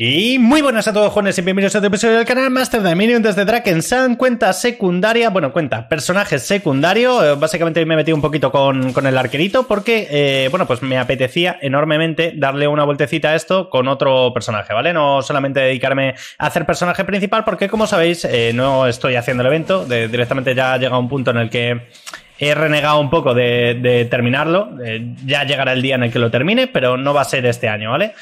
Y muy buenas a todos, jóvenes, y bienvenidos a otro episodio del canal Master de desde desde Sun. cuenta secundaria, bueno, cuenta, personaje secundario, eh, básicamente me he metido un poquito con, el arquerito porque, eh, bueno, pues me apetecía enormemente darle una vueltecita a esto con otro personaje, ¿vale? No solamente dedicarme a hacer personaje principal porque, como sabéis, eh, no estoy haciendo el evento, directamente ya ha llegado un punto en el que he renegado un poco de, terminarlo. ya llegará el día en el que lo termine, pero no va a ser este año, ¿vale?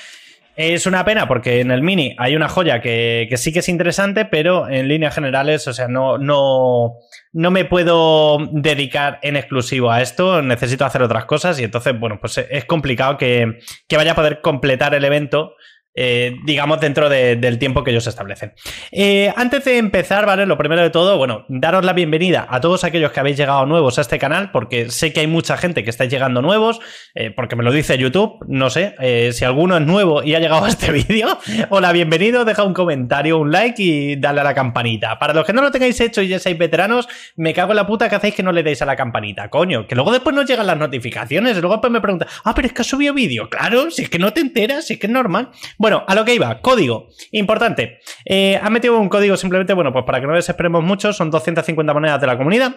Es una pena porque en el Mini hay una joya que, sí que es interesante, pero en líneas generales, o sea, no, no, me puedo dedicar en exclusivo a esto, necesito hacer otras cosas y entonces, bueno, pues es complicado que, que vaya a poder completar el evento eh, digamos, dentro del tiempo que ellos establecen. Eh, antes de empezar, ¿vale? Lo primero de todo, bueno, daros la bienvenida a todos aquellos que habéis llegado nuevos a este canal, porque sé que hay mucha gente que está llegando nuevos, eh, porque me lo dice YouTube, no sé, si alguno es nuevo y ha llegado a este vídeo, hola, bienvenido, deja un comentario, un like y dale a la campanita. Para los que no lo tengáis hecho y ya seáis veteranos, me cago en la puta que hacéis que no le deis a la campanita, coño, que luego después no llegan las notificaciones, luego pues me preguntan, ah, pero es que ha subido vídeo, claro, si es que no te enteras, si es que es normal. Bueno, bueno, a lo que iba, código. Importante. Eh, han metido un código simplemente, bueno, pues para que no desesperemos mucho, son 250 monedas de la comunidad.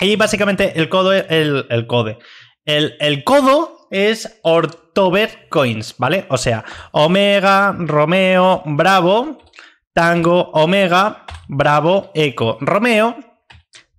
Y básicamente el codo, el, el code. El, codo es Ortober Coins, ¿vale? O sea, Omega, Romeo, Bravo, Tango, Omega, Bravo, Eco, Romeo,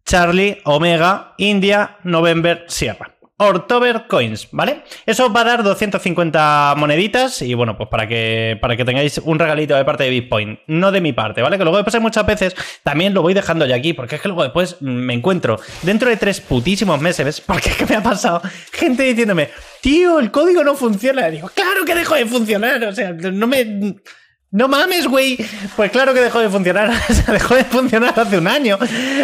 Charlie, Omega, India, November, Sierra. Ortober Coins, ¿vale? Eso os va a dar 250 moneditas y bueno, pues para que, para que tengáis un regalito de parte de Bitcoin, no de mi parte, ¿vale? Que luego después hay muchas veces, también lo voy dejando ya aquí, porque es que luego después me encuentro dentro de tres putísimos meses, ¿ves? porque es que me ha pasado gente diciéndome, tío, el código no funciona. Y digo, claro que dejo de funcionar, o sea, no me... No mames, güey. Pues claro que dejó de funcionar. dejó de funcionar hace un año.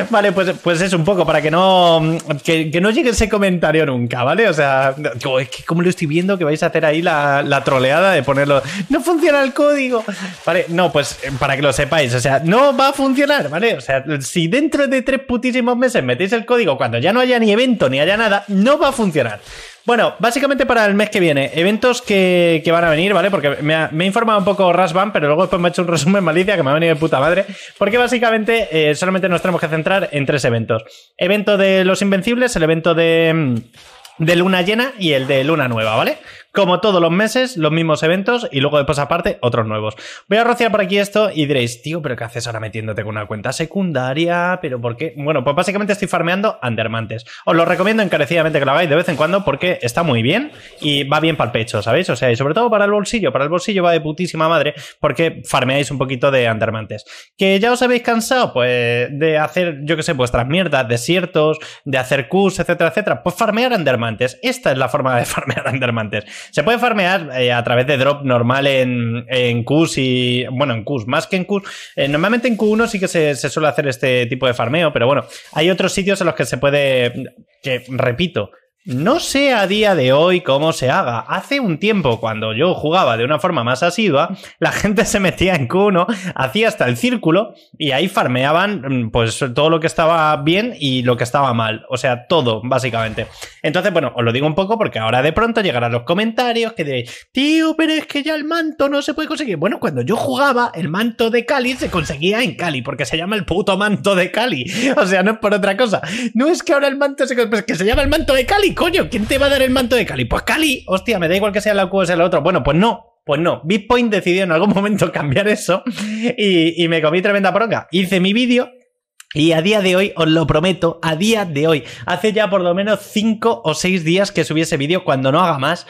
Vale, pues, pues es un poco para que no. Que, no llegue ese comentario nunca, ¿vale? O sea, como, es que como lo estoy viendo que vais a hacer ahí la, la, troleada de ponerlo. No funciona el código. Vale, no, pues eh, para que lo sepáis. O sea, no va a funcionar, ¿vale? O sea, si dentro de tres putísimos meses metéis el código cuando ya no haya ni evento ni haya nada, no va a funcionar. Bueno, básicamente para el mes que viene, eventos que, van a venir, ¿vale? Porque me ha, informado un poco Rasban, pero luego después me ha hecho un resumen malicia que me ha venido de puta madre. Porque básicamente eh, solamente nos tenemos que centrar en tres eventos: evento de los Invencibles, el evento de mm, Luna Llena y el de Luna Nueva, ¿vale? como todos los meses, los mismos eventos y luego después aparte otros nuevos. Voy a rociar por aquí esto y diréis, tío, pero ¿qué haces ahora metiéndote con una cuenta secundaria? ¿Pero por qué? Bueno, pues básicamente estoy farmeando Andermantes. Os lo recomiendo encarecidamente que lo hagáis de vez en cuando porque está muy bien y va bien para el pecho, ¿sabéis? O sea, y sobre todo para el bolsillo. Para el bolsillo va de putísima madre porque farmeáis un poquito de Andermantes. ¿Que ya os habéis cansado? Pues de hacer, yo que sé, vuestras mierdas, desiertos, de hacer Qs, etcétera, etcétera. Pues farmear Andermantes. Esta es la forma de farmear Andermantes. Se puede farmear eh, a través de drop normal en, en Qs y. Bueno, en Qs, más que en Qs. Eh, normalmente en Q1 sí que se, suele hacer este tipo de farmeo, pero bueno, hay otros sitios en los que se puede. Que repito, no sé a día de hoy cómo se haga. Hace un tiempo, cuando yo jugaba de una forma más asidua, la gente se metía en Q1, hacía hasta el círculo y ahí farmeaban mm, pues todo lo que estaba bien y lo que estaba mal. O sea, todo, básicamente. Entonces, bueno, os lo digo un poco porque ahora de pronto llegarán los comentarios que diréis, tío, pero es que ya el manto no se puede conseguir. Bueno, cuando yo jugaba, el manto de Cali se conseguía en Cali porque se llama el puto manto de Cali. O sea, no es por otra cosa. No es que ahora el manto se, pues, que se llama el manto de Cali coño, ¿quién te va a dar el manto de Cali? Pues Cali, hostia, me da igual que sea la Q o sea la otra. Bueno, pues no, pues no, Bitpoint decidió en algún momento cambiar eso y, me comí tremenda bronca. Hice mi vídeo. Y a día de hoy, os lo prometo, a día de hoy, hace ya por lo menos 5 o 6 días que subí ese vídeo, cuando no haga más,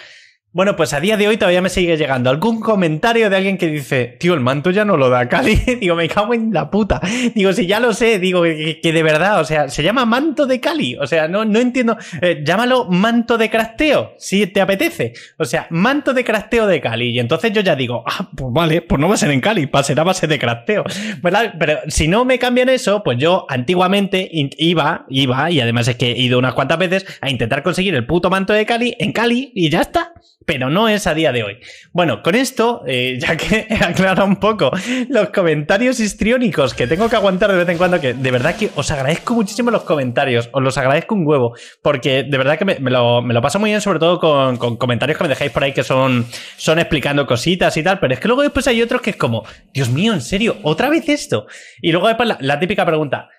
bueno, pues a día de hoy todavía me sigue llegando algún comentario de alguien que dice, tío, el manto ya no lo da Cali. digo, me cago en la puta. Digo, si ya lo sé, digo, que, de verdad, o sea, se llama manto de Cali. O sea, no, no entiendo. Eh, llámalo manto de crasteo, si te apetece. O sea, manto de crasteo de Cali. Y entonces yo ya digo, ah, pues vale, pues no va a ser en Cali, va a ser a base de crasteo. Pero si no me cambian eso, pues yo antiguamente iba, iba, y además es que he ido unas cuantas veces a intentar conseguir el puto manto de Cali en Cali y ya está pero no es a día de hoy. Bueno, con esto, eh, ya que he aclarado un poco los comentarios histriónicos que tengo que aguantar de vez en cuando, que de verdad que os agradezco muchísimo los comentarios, os los agradezco un huevo, porque de verdad que me, lo, me paso muy bien, sobre todo con, comentarios que me dejáis por ahí que son, son explicando cositas y tal, pero es que luego después hay otros que es como, Dios mío, en serio, otra vez esto. Y luego después la, la típica pregunta,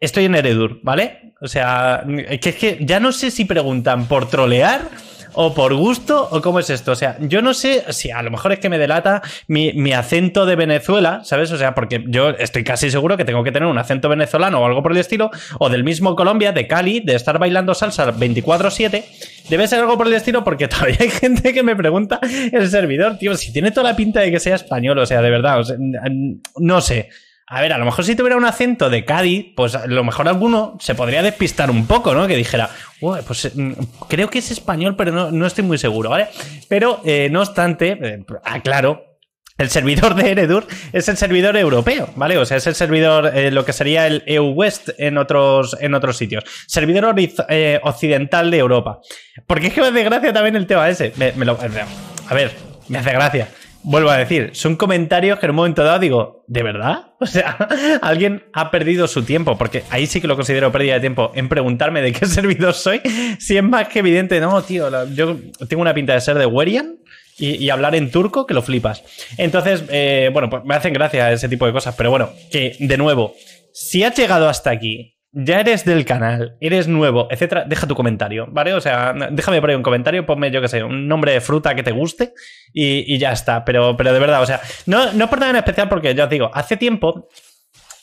estoy en Heredur, ¿vale? O sea, que, es que ya no sé si preguntan por trolear o por gusto o cómo es esto. O sea, yo no sé si a lo mejor es que me delata mi, acento de Venezuela, ¿sabes? O sea, porque yo estoy casi seguro que tengo que tener un acento venezolano o algo por el estilo, o del mismo Colombia, de Cali, de estar bailando salsa 24-7. Debe ser algo por el estilo porque todavía hay gente que me pregunta el servidor, tío, si tiene toda la pinta de que sea español, o sea, de verdad, no sé. A ver, a lo mejor si tuviera un acento de Cádiz, pues a lo mejor alguno se podría despistar un poco, ¿no? Que dijera, pues eh, mm, creo que es español, pero no, estoy muy seguro, ¿vale? Pero eh, no obstante, eh, aclaro, ah, el servidor de Eredur es el servidor europeo, ¿vale? O sea, es el servidor, lo que sería el EU West en otros, en otros sitios. Servidor occidental de Europa. Porque es que me hace gracia también el tema ese. me lo, a ver, me hace gracia vuelvo a decir, son comentarios que en un momento dado digo, ¿de verdad? O sea, alguien ha perdido su tiempo, porque ahí sí que lo considero pérdida de tiempo en preguntarme de qué servidor soy, si es más que evidente, no, tío, yo tengo una pinta de ser de Werian. Y, hablar en turco que lo flipas. Entonces, eh, bueno, pues me hacen gracia ese tipo de cosas. Pero bueno, que de nuevo, si has llegado hasta aquí ya eres del canal, eres nuevo, etcétera, deja tu comentario, ¿vale? O sea, déjame por ahí un comentario, ponme, yo qué sé, un nombre de fruta que te guste y, ya está. Pero, pero de verdad, o sea, no, no por nada en especial porque ya os digo, hace tiempo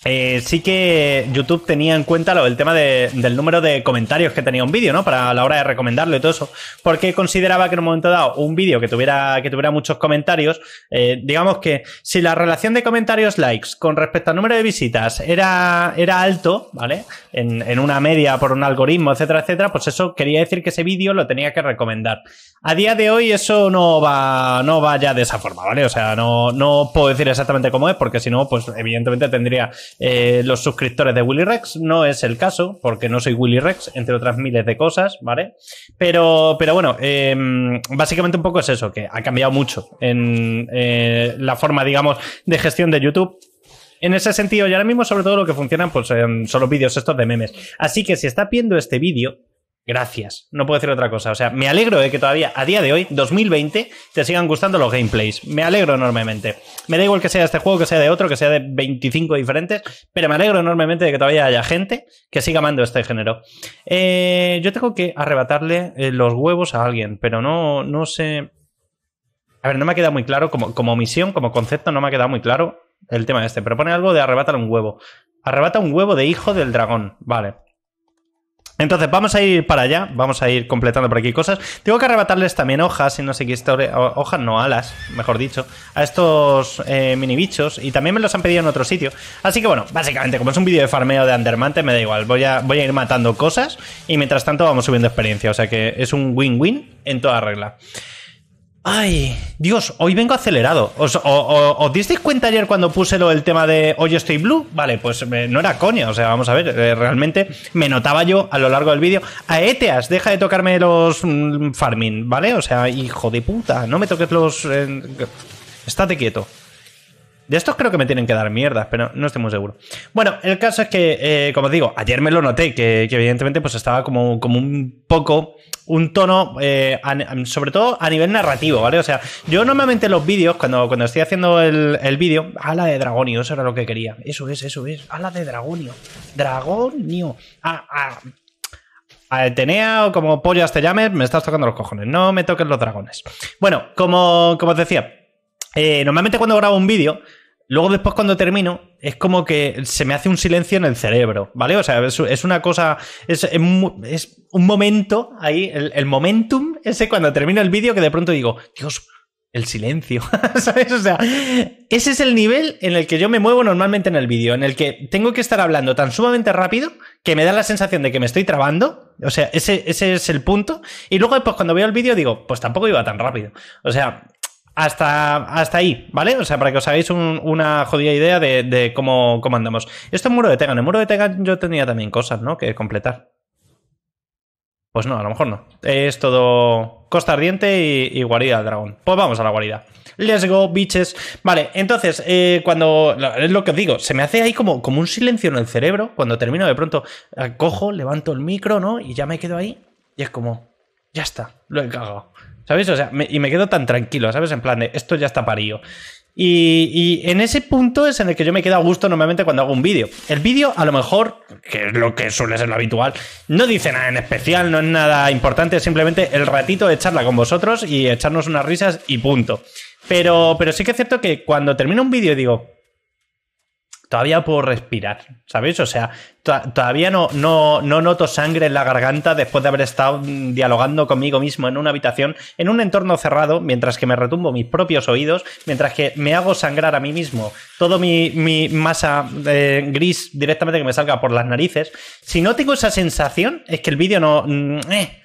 eh, sí que YouTube tenía en cuenta lo, el tema del número de comentarios que tenía un vídeo, ¿no? Para la hora de recomendarlo y todo eso. Porque consideraba que en un momento dado un vídeo que tuviera, que tuviera muchos comentarios, eh, digamos que si la relación de comentarios likes con respecto al número de visitas era, era alto, ¿vale? En, en una media por un algoritmo, etcétera, etcétera, pues eso quería decir que ese vídeo lo tenía que recomendar. A día de hoy eso no va, no va ya de esa forma, ¿vale? O sea, no, no puedo decir exactamente cómo es, porque si no, pues evidentemente tendría eh, los suscriptores de Willy Rex. No es el caso, porque no soy Willy Rex, entre otras miles de cosas, ¿vale? Pero, pero bueno, eh, básicamente un poco es eso, que ha cambiado mucho en eh, la forma, digamos, de gestión de YouTube en ese sentido, y ahora mismo sobre todo lo que funcionan pues, son los vídeos estos de memes. Así que si estás viendo este vídeo, Gracias, no puedo decir otra cosa. O sea, me alegro de que todavía a día de hoy, 2020, te sigan gustando los gameplays. Me alegro enormemente. Me da igual que sea este juego, que sea de otro, que sea de 25 diferentes, pero me alegro enormemente de que todavía haya gente que siga amando este género. Eh, yo tengo que arrebatarle eh, los huevos a alguien, pero no, no sé. A ver, no me ha quedado muy claro, como, misión, como concepto, no me ha quedado muy claro el tema de este. Pero pone algo de arrebatarle un huevo. Arrebata un huevo de hijo del dragón. Vale. Entonces, vamos a ir para allá, vamos a ir completando por aquí cosas. Tengo que arrebatarles también hojas y no sé qué historia, hojas, no alas, mejor dicho, a estos eh, mini bichos y también me los han pedido en otro sitio. Así que bueno, básicamente, como es un vídeo de farmeo de Andermante, me da igual, voy a, voy a ir matando cosas y mientras tanto vamos subiendo experiencia, o sea que es un win-win en toda regla. Ay, Dios, hoy vengo acelerado. ¿Os, ¿os disteis cuenta ayer cuando puse el tema de hoy estoy blue? Vale, pues eh, no era coña, o sea, vamos a ver, eh, realmente me notaba yo a lo largo del vídeo. A Eteas, deja de tocarme los mm, farming, ¿vale? O sea, hijo de puta, no me toques los... Eh, estate quieto. De estos creo que me tienen que dar mierdas, pero no estoy muy seguro. Bueno, el caso es que, eh, como os digo, ayer me lo noté, que, evidentemente pues estaba como, como un poco, un tono, eh, sobre todo a nivel narrativo, ¿vale? O sea, yo normalmente los vídeos, cuando, cuando estoy haciendo el, el vídeo, ala de Dragonio, eso era lo que quería. Eso es, eso es, ala de Dragonio. Dragonio. A ah, ah. Atenea o como pollas te llames, me estás tocando los cojones. No me toques los dragones. Bueno, como, como os decía, eh, normalmente cuando grabo un vídeo, luego después cuando termino, es como que se me hace un silencio en el cerebro, ¿vale? O sea, es, una cosa, es, un momento ahí, el, momentum ese cuando termino el vídeo que de pronto digo, Dios, el silencio, ¿sabes? O sea, ese es el nivel en el que yo me muevo normalmente en el vídeo, en el que tengo que estar hablando tan sumamente rápido que me da la sensación de que me estoy trabando, o sea, ese, ese es el punto, y luego después cuando veo el vídeo digo, pues tampoco iba tan rápido, o sea, hasta, hasta ahí, ¿vale? O sea, para que os hagáis una jodida idea de, cómo, cómo, andamos. Esto es Muro de Tegan. En Muro de Tegan yo tenía también cosas, ¿no? Que completar. Pues no, a lo mejor no. Es todo Costa Ardiente y, Guarida del Dragón. Pues vamos a la guarida. Let's go, bitches. Vale, entonces, eh, cuando. Es lo que os digo, se me hace ahí como, como un silencio en el cerebro. Cuando termino, de pronto eh, cojo, levanto el micro, ¿no? Y ya me quedo ahí. Y es como. Ya está, lo he cagado. ¿Sabes? O sea, y me quedo tan tranquilo, ¿sabes? En plan de, esto ya está parío. Y, en ese punto es en el que yo me quedo a gusto normalmente cuando hago un vídeo. El vídeo, a lo mejor, que es lo que suele ser lo habitual, no dice nada en especial, no es nada importante, es simplemente el ratito de charla con vosotros y echarnos unas risas y punto. Pero, pero sí que es cierto que cuando termino un vídeo digo, todavía puedo respirar, ¿sabéis? O sea, todavía no, no, no noto sangre en la garganta después de haber estado dialogando conmigo mismo en una habitación, en un entorno cerrado, mientras que me retumbo mis propios oídos, mientras que me hago sangrar a mí mismo todo mi, masa eh, gris directamente que me salga por las narices. Si no tengo esa sensación, es que el vídeo no... Mm, eh,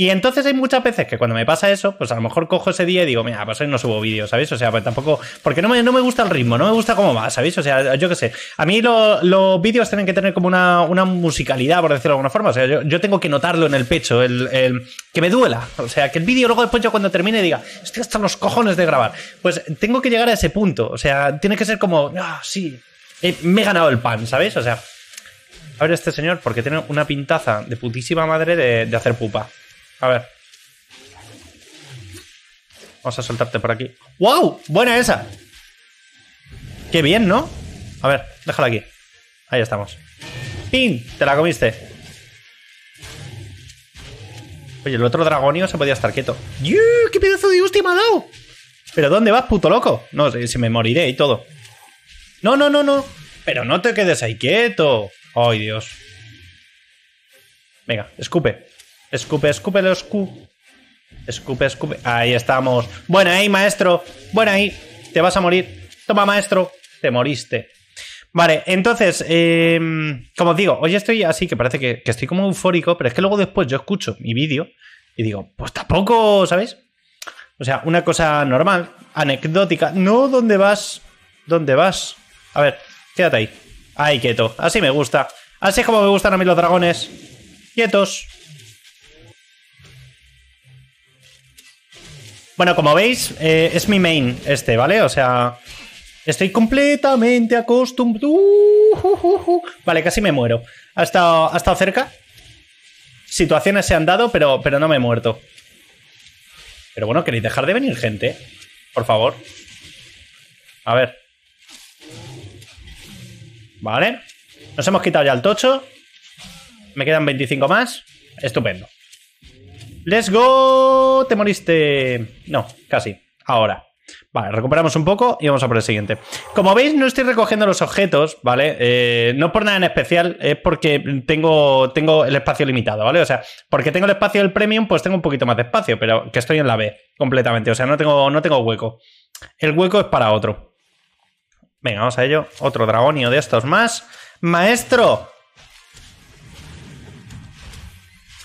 y entonces hay muchas veces que cuando me pasa eso, pues a lo mejor cojo ese día y digo, mira, pues hoy no subo vídeos, ¿sabéis? O sea, pues tampoco. Porque no me, no me gusta el ritmo, no me gusta cómo va, ¿sabéis? O sea, yo qué sé. A mí los vídeos tienen que tener como una, musicalidad, por decirlo de alguna forma. O sea, yo, tengo que notarlo en el pecho, el, que me duela. O sea, que el vídeo luego después yo cuando termine diga, estoy hasta los cojones de grabar. Pues tengo que llegar a ese punto. O sea, tiene que ser como, ah, sí, me he ganado el pan, ¿sabéis? O sea, a ver este señor, porque tiene una pintaza de putísima madre de hacer pupa. A ver. Vamos a soltarte por aquí. ¡Wow! Buena esa. Qué bien, ¿no? A ver, déjala aquí. Ahí estamos. ¡Pin! Te la comiste. Oye, el otro dragonio se podía estar quieto. ¡Y ¡Qué pedazo de hostia me ha dado! ¿Pero dónde vas, puto loco? No, si me moriré y todo. No, no, no, no. Pero no te quedes ahí quieto. ¡Ay, Dios! Venga, escupe. Escupe, escupe, los Q. Escupe, escupe. Ahí estamos. Buena ahí, maestro. Buena ahí. Te vas a morir. Toma, maestro. Te moriste. Vale, entonces, em, como os digo, hoy estoy así que parece que, estoy como eufórico, pero es que luego después yo escucho mi vídeo y digo, pues tampoco, ¿sabéis? O sea, una cosa normal, anecdótica. No, ¿dónde vas? ¿Dónde vas? A ver, quédate ahí. Ahí, quieto. Así me gusta. Así es como me gustan a mí los dragones. Quietos. Bueno, como veis, eh, es mi main este, ¿vale? O sea, estoy completamente acostumbrado. vale, casi me muero. Ha estado, ha cerca. Situaciones se han dado, pero, pero no me he muerto. Pero bueno, queréis dejar de venir gente, por favor. A ver. Vale. Nos hemos quitado ya el tocho. Me quedan 25 más. Estupendo. Let's go. Te moriste. No, casi. Ahora. Vale, recuperamos un poco y vamos a por el siguiente. Como veis, no estoy recogiendo los objetos, ¿vale? Eh, no por nada en especial, es porque tengo, tengo el espacio limitado, ¿vale? O sea, porque tengo el espacio del premium, pues tengo un poquito más de espacio, pero que estoy en la B completamente. O sea, no tengo, no tengo hueco. El hueco es para otro. Venga, vamos a ello. Otro dragonio de estos más. Maestro,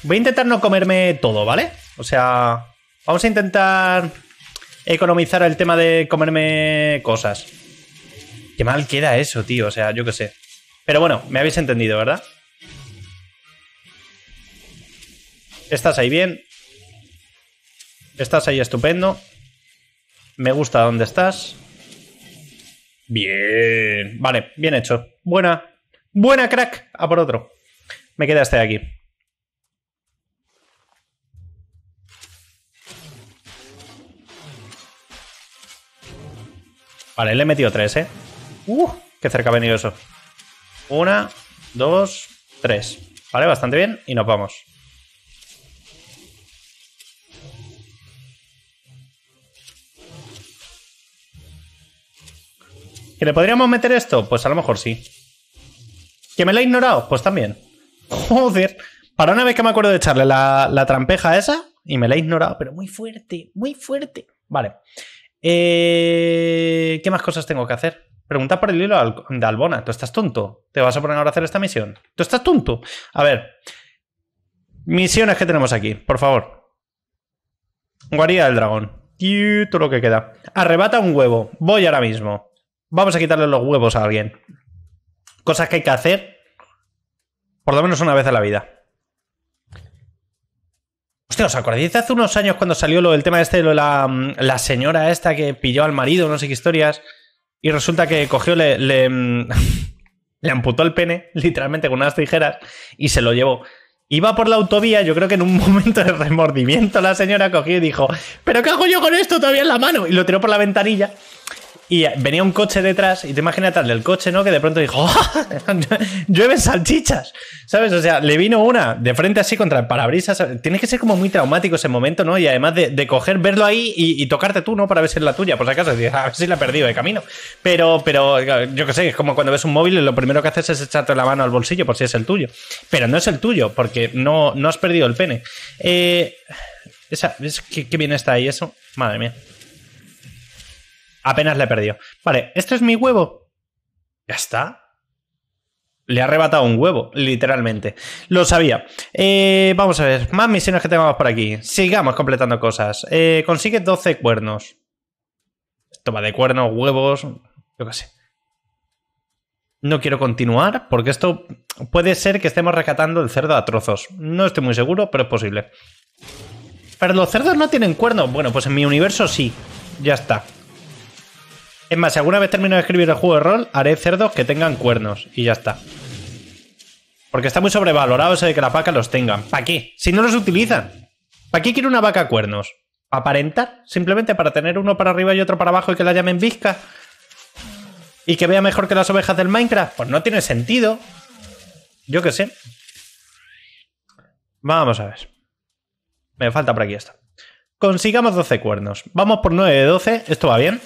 Voy a intentar no comerme todo, ¿vale? O sea, vamos a intentar economizar el tema de comerme cosas. Qué mal queda eso, tío. O sea, yo qué sé. Pero bueno, me habéis entendido, ¿verdad? Estás ahí bien. Estás ahí estupendo. Me gusta dónde estás. Bien. Vale, bien hecho. Buena. Buena, crack. A por otro. Me queda este de aquí. Vale, le he metido tres, ¿eh? ¡Uh! ¡Qué cerca ha venido eso! Una, dos, tres. Vale, bastante bien. Y nos vamos. ¿Que le podríamos meter esto? Pues a lo mejor sí. ¿Que me la ha ignorado? Pues también. Joder. Para una vez que me acuerdo de echarle la, la trampeja esa y me la he ignorado, pero muy fuerte, muy fuerte. Vale. Eh, ¿Qué más cosas tengo que hacer? Pregunta por el hilo de Albona. ¿Tú estás tonto? ¿Te vas a poner ahora a hacer esta misión? ¿Tú estás tonto? A ver. Misiones que tenemos aquí, por favor. Guarida del dragón. Y todo lo que queda. Arrebata un huevo. Voy ahora mismo. Vamos a quitarle los huevos a alguien. Cosas que hay que hacer. Por lo menos una vez a la vida. Hostia, ¿os acordáis hace unos años cuando salió lo del tema este, de mm, la, señora esta que pilló al marido, no sé qué historias? Y resulta que cogió, le, le, mm, le amputó el pene, literalmente con unas tijeras, y se lo llevó. Iba por la autovía, yo creo que en un momento de remordimiento la señora cogió y dijo, ¿pero qué hago yo con esto todavía en la mano? Y lo tiró por la ventanilla. Y venía un coche detrás, y te imaginas atrás del coche, ¿no? Que de pronto dijo, ah, llueven salchichas, ¿sabes? O sea, le vino una de frente así contra el parabrisas. Tienes que ser como muy traumático ese momento, ¿no? Y además de, coger, verlo ahí y, tocarte tú, ¿no? Para ver si es la tuya, por si acaso, ah, a ver si la he perdido de camino. Pero, pero yo que sé, es como cuando ves un móvil y lo primero que haces es echarte la mano al bolsillo por si es el tuyo. Pero no es el tuyo, porque no, no has perdido el pene. Eh, esa, es, ¿qué, ¿Qué bien está ahí eso? Madre mía. Apenas le perdió. Vale, ¿este es mi huevo? Ya está. Le ha arrebatado un huevo, literalmente. Lo sabía. Eh, vamos a ver, más misiones que tengamos por aquí. Sigamos completando cosas. Eh, consigue 12 cuernos. Toma de cuernos, huevos, yo qué sé. No quiero continuar porque esto puede ser que estemos recatando el cerdo a trozos. No estoy muy seguro, pero es posible. Pero los cerdos no tienen cuernos. Bueno, pues en mi universo sí. Ya está. Es más, si alguna vez termino de escribir el juego de rol, haré cerdos que tengan cuernos y ya está. Porque está muy sobrevalorado ese de que las vaca los tengan. ¿Para qué? Si no los utilizan. ¿Para qué quiere una vaca cuernos? aparentar? ¿Simplemente para tener uno para arriba y otro para abajo y que la llamen visca? ¿Y que vea mejor que las ovejas del Minecraft? Pues no tiene sentido. Yo qué sé. Vamos a ver. Me falta por aquí esto. Consigamos 12 cuernos. Vamos por 9 de 12. Esto va bien.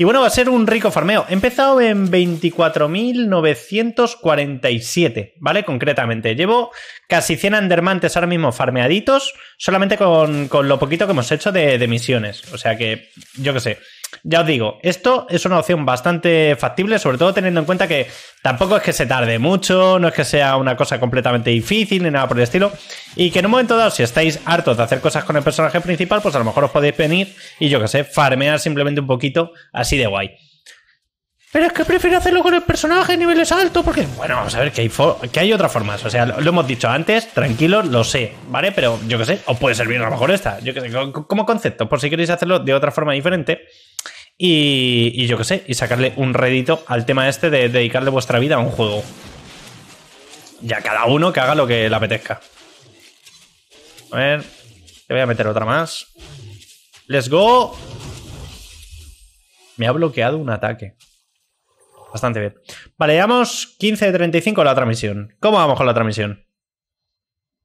Y bueno, va a ser un rico farmeo. He empezado en 24.947, ¿vale? Concretamente. Llevo casi 100 Andermantes ahora mismo farmeaditos, solamente con, con lo poquito que hemos hecho de, de misiones. O sea que, yo qué sé. Ya os digo, esto es una opción bastante factible, sobre todo teniendo en cuenta que tampoco es que se tarde mucho, no es que sea una cosa completamente difícil ni nada por el estilo, y que en un momento dado, si estáis hartos de hacer cosas con el personaje principal, pues a lo mejor os podéis venir y yo qué sé, farmear simplemente un poquito así de guay. Pero es que prefiero hacerlo con el personaje niveles altos, porque, bueno, vamos a ver que hay, que hay otras formas. O sea, lo, hemos dicho antes, tranquilos, lo sé, ¿vale? Pero yo qué sé, os puede servir a lo mejor esta, yo qué sé, como concepto, por si queréis hacerlo de otra forma diferente. Y, yo qué sé, y sacarle un rédito al tema este de dedicarle vuestra vida a un juego. Ya cada uno que haga lo que le apetezca. A ver, te voy a meter otra más. Let's go. Me ha bloqueado un ataque. Bastante bien. Vale, llevamos 15 de 35 la otra misión. ¿Cómo vamos con la transmisión misión?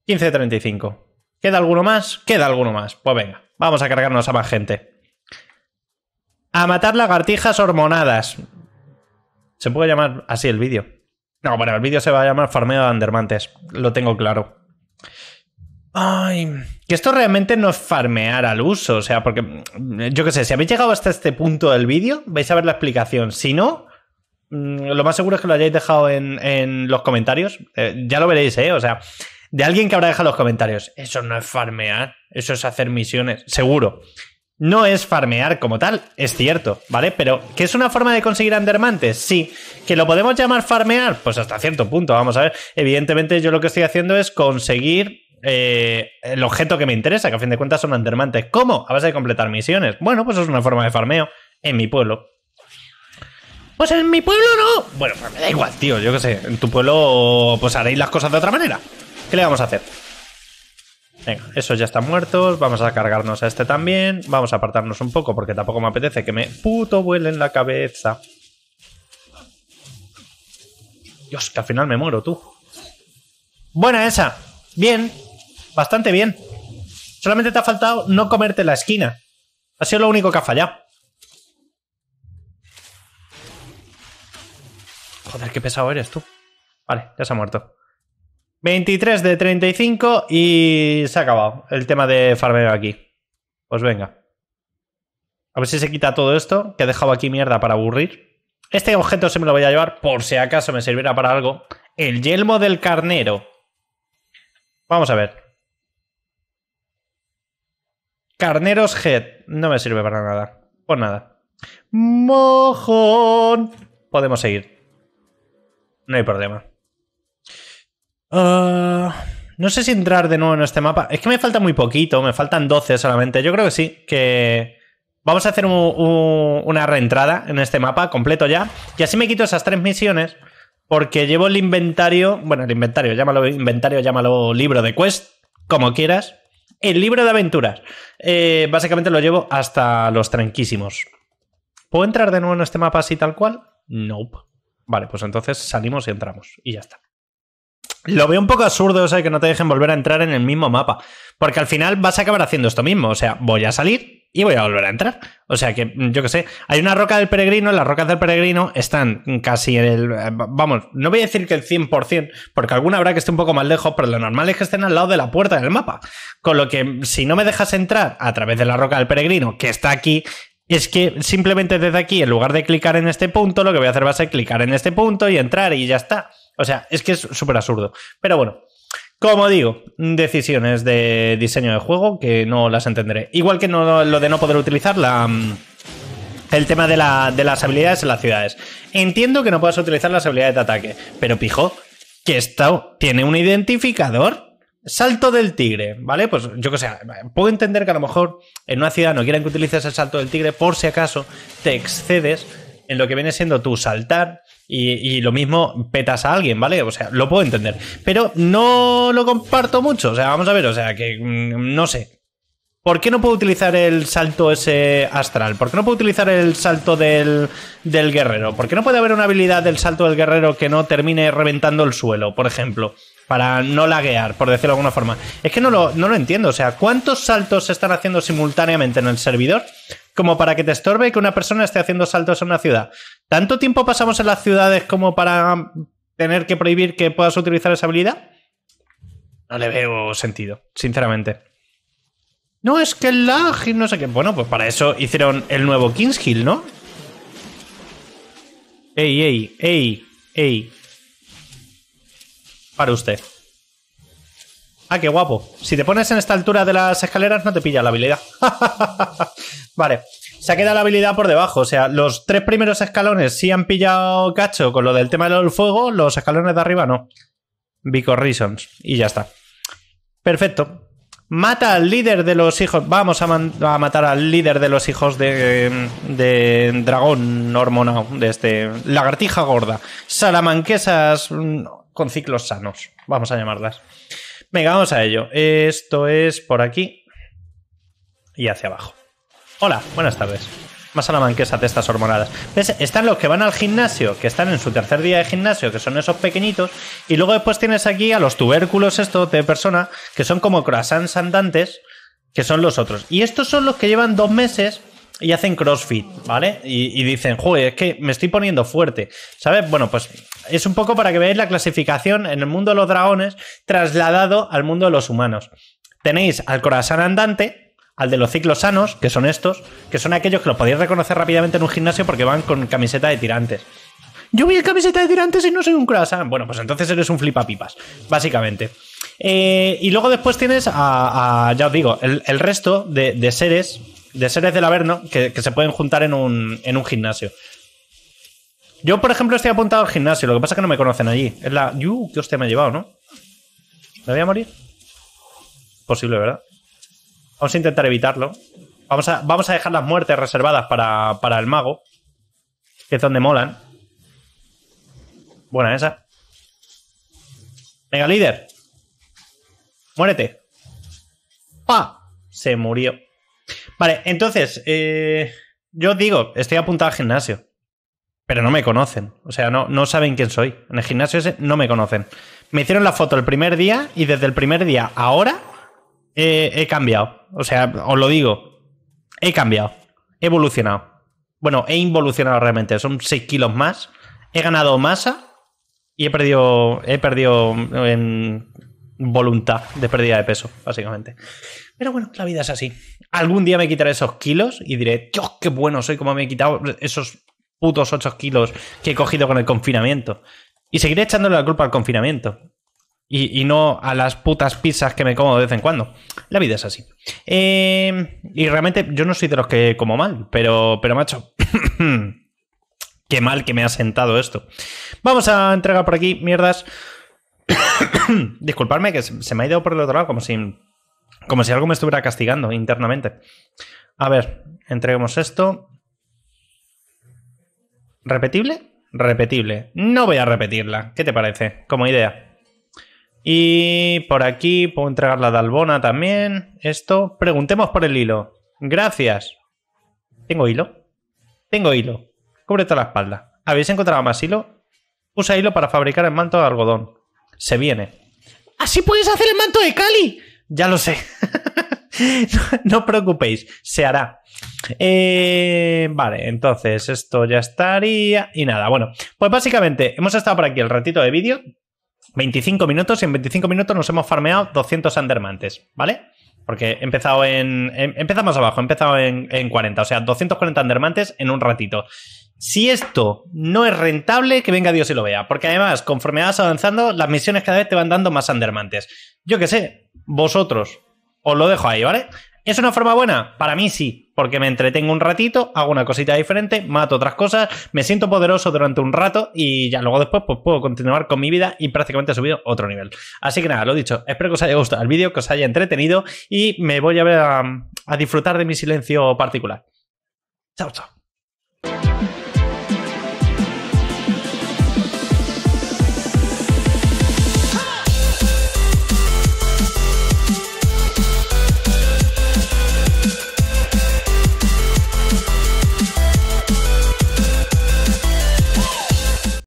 15 de 35. ¿Queda alguno más? Queda alguno más. Pues venga, vamos a cargarnos a más gente. A matar lagartijas hormonadas. Se puede llamar así el vídeo. No, bueno, el vídeo se va a llamar Farmeo de Andermantes. Lo tengo claro. Ay, que esto realmente no es farmear al uso. O sea, porque yo qué sé, si habéis llegado hasta este punto del vídeo, vais a ver la explicación. Si no, Mm, lo más seguro es que lo hayáis dejado en, los comentarios. Eh, ya lo veréis, ¿eh? O sea, de alguien que habrá dejado los comentarios. Eso no es farmear, eso es hacer misiones, seguro. No es farmear como tal, es cierto, ¿vale? Pero que es una forma de conseguir andermantes, sí. Que lo podemos llamar farmear, pues hasta cierto punto, vamos a ver. Evidentemente yo lo que estoy haciendo es conseguir eh, el objeto que me interesa, que a fin de cuentas son andermantes. ¿Cómo? A base de completar misiones. Bueno, pues es una forma de farmeo en mi pueblo. Pues en mi pueblo no. Bueno, pues me da igual, tío, yo qué sé. En tu pueblo, pues haréis las cosas de otra manera. ¿Qué le vamos a hacer? Venga, esos ya están muertos. Vamos a cargarnos a este también. Vamos a apartarnos un poco porque tampoco me apetece que me puto vuele en la cabeza. Dios, que al final me muero, tú. Buena esa. Bien. Bastante bien. Solamente te ha faltado no comerte la esquina. Ha sido lo único que ha fallado. Joder, qué pesado eres tú. Vale, ya se ha muerto. 23 de 35 y se ha acabado el tema de farmeo aquí. Pues venga. A ver si se quita todo esto, que he dejado aquí mierda para aburrir. Este objeto se me lo voy a llevar por si acaso me sirviera para algo. El yelmo del carnero. Vamos a ver. Carneros Head. No me sirve para nada. Pues nada. Mojón. Podemos seguir. No hay problema. Ah, no sé si entrar de nuevo en este mapa. Es que me falta muy poquito, me faltan 12 solamente. Yo creo que sí, que vamos a hacer una reentrada en este mapa completo ya. Y así me quito esas tres misiones porque llevo el inventario, bueno, el inventario, llámalo inventario, llámalo libro de quest, como quieras. El libro de aventuras. Eh, básicamente lo llevo hasta los tranquísimos. ¿Puedo entrar de nuevo en este mapa así tal cual? Nope. Vale, pues entonces salimos y entramos y ya está. Lo veo un poco absurdo, o sea, que no te dejen volver a entrar en el mismo mapa. Porque al final vas a acabar haciendo esto mismo. O sea, voy a salir y voy a volver a entrar. O sea, que mm, yo qué sé. Hay una roca del peregrino, las rocas del peregrino están casi en el. Eh, vamos, no voy a decir que el 100%, porque alguna habrá que esté un poco más lejos, pero lo normal es que estén al lado de la puerta del mapa. Con lo que, si no me dejas entrar a través de la roca del peregrino, que está aquí, es que simplemente desde aquí, en lugar de clicar en este punto, lo que voy a hacer va a ser clicar en este punto y entrar y ya está. O sea, es que es súper absurdo. Pero bueno, como digo, decisiones de diseño de juego que no las entenderé. Igual que no, lo de no poder utilizar mm, el tema de, de las habilidades en las ciudades. Entiendo que no puedas utilizar las habilidades de ataque, pero pijo, que esto tiene un identificador Salto del tigre, ¿vale? Pues yo que sé, puedo entender que a lo mejor en una ciudad no quieran que utilices el salto del tigre por si acaso te excedes en lo que viene siendo tu saltar y, y, lo mismo petas a alguien, ¿vale? O sea, lo puedo entender, pero no lo comparto mucho, o sea, vamos a ver, o sea, que mm, no sé. ¿Por qué no puedo utilizar el salto ese astral? ¿Por qué no puedo utilizar el salto del, del guerrero? ¿Por qué no puede haber una habilidad del salto del guerrero que no termine reventando el suelo, por ejemplo? para no laguear, por decirlo de alguna forma. Es que no lo, entiendo. O sea, ¿cuántos saltos se están haciendo simultáneamente en el servidor como para que te estorbe que una persona esté haciendo saltos en una ciudad? ¿Tanto tiempo pasamos en las ciudades como para tener que prohibir que puedas utilizar esa habilidad? No le veo sentido, sinceramente. No, es que el lag y no sé qué. Bueno, pues para eso hicieron el nuevo Kings Hill, ¿no? Ey, ey, ey, ey. Para usted. Ah, qué guapo. Si te pones en esta altura de las escaleras, no te pilla la habilidad. vale. Se ha quedado la habilidad por debajo. O sea, los tres primeros escalones sí han pillado cacho con lo del tema del fuego, los escalones de arriba no. Because reasons. Y ya está. Perfecto. Mata al líder de los hijos. Vamos a, a matar al líder de los hijos de, de dragón hormonado, de este. Lagartija gorda. Salamanquesas mm, con ciclos sanos, vamos a llamarlas. Venga, vamos a ello. Esto es por aquí y hacia abajo. Hola, buenas tardes. Más a la manquesa de estas hormonadas. Están los que van al gimnasio, que están en su tercer día de gimnasio, que son esos pequeñitos. Y luego después tienes aquí a los tubérculos estos de persona, que son como croissants andantes, que son los otros. Y estos son los que llevan dos meses y hacen CrossFit, ¿vale? Y, dicen, joder, es que me estoy poniendo fuerte, ¿sabes? Bueno, pues es un poco para que veáis la clasificación en el mundo de los dragones trasladado al mundo de los humanos. Tenéis al corazón andante, al de los ciclos sanos, que son estos, que son aquellos que los podéis reconocer rápidamente en un gimnasio porque van con camiseta de tirantes. Yo vi en camiseta de tirantes y no soy un croissant. Bueno, pues entonces eres un flipapipas, básicamente. Eh, y luego después tienes a, ya os digo, el, resto de seres de seres del Averno que, que se pueden juntar en un, gimnasio. Yo, por ejemplo, estoy apuntado al gimnasio, lo que pasa es que no me conocen allí. Es la. ¡Yu! ¿Qué hostia me ha llevado, no? ¿Me voy a morir? Posible, ¿verdad? Vamos a intentar evitarlo. Vamos a, vamos a dejar las muertes reservadas para, para el mago. Que es donde molan. Buena esa. Venga, líder. Muérete. ¡Pa! Se murió. Vale, entonces, eh, yo digo, estoy apuntado al gimnasio, pero no me conocen. O sea, no, no saben quién soy. En el gimnasio ese no me conocen. Me hicieron la foto el primer día y desde el primer día ahora he cambiado. O sea, os lo digo, he cambiado, he evolucionado. Bueno, he involucionado realmente, son 6 kilos más, he ganado masa y he perdido, he perdido en voluntad de pérdida de peso, básicamente. Pero bueno, la vida es así. Algún día me quitaré esos kilos y diré, Dios, qué bueno soy, como me he quitado esos putos 8 kilos que he cogido con el confinamiento. Y seguiré echándole la culpa al confinamiento. Y, no a las putas pizzas que me como de vez en cuando. La vida es así. Eh, y realmente yo no soy de los que como mal, pero, pero macho. qué mal que me ha sentado esto. Vamos a entregar por aquí, mierdas. Disculparme que se me ha ido por el otro lado como si, como si algo me estuviera castigando internamente. A ver, entreguemos esto. ¿Repetible? Repetible. No voy a repetirla. ¿Qué te parece? Como idea. Y por aquí puedo entregar la dalbona también. Esto. Preguntemos por el hilo. Gracias. Tengo hilo. Tengo hilo. Cúbrete toda la espalda. ¿Habéis encontrado más hilo? Usa hilo para fabricar el manto de algodón se viene. Así puedes hacer el manto de Cali. Ya lo sé. no, os preocupéis, se hará. Eh, vale, entonces esto ya estaría. Y nada, bueno, pues básicamente hemos estado por aquí el ratito de vídeo. 25 minutos y en 25 minutos nos hemos farmeado 200 Andermantes, ¿vale? Porque he empezado em, empezamos abajo, he empezado en, en 40. O sea, 240 andermantes en un ratito si esto no es rentable, que venga Dios y lo vea. Porque además, conforme vas avanzando, las misiones cada vez te van dando más andermantes. Yo qué sé, vosotros. Os lo dejo ahí, ¿vale? ¿Es una forma buena? Para mí sí, porque me entretengo un ratito, hago una cosita diferente, mato otras cosas, me siento poderoso durante un rato y ya luego después pues, puedo continuar con mi vida y prácticamente he subido otro nivel. Así que nada, lo dicho, espero que os haya gustado el vídeo, que os haya entretenido y me voy a ver a disfrutar de mi silencio particular. Chao, chao.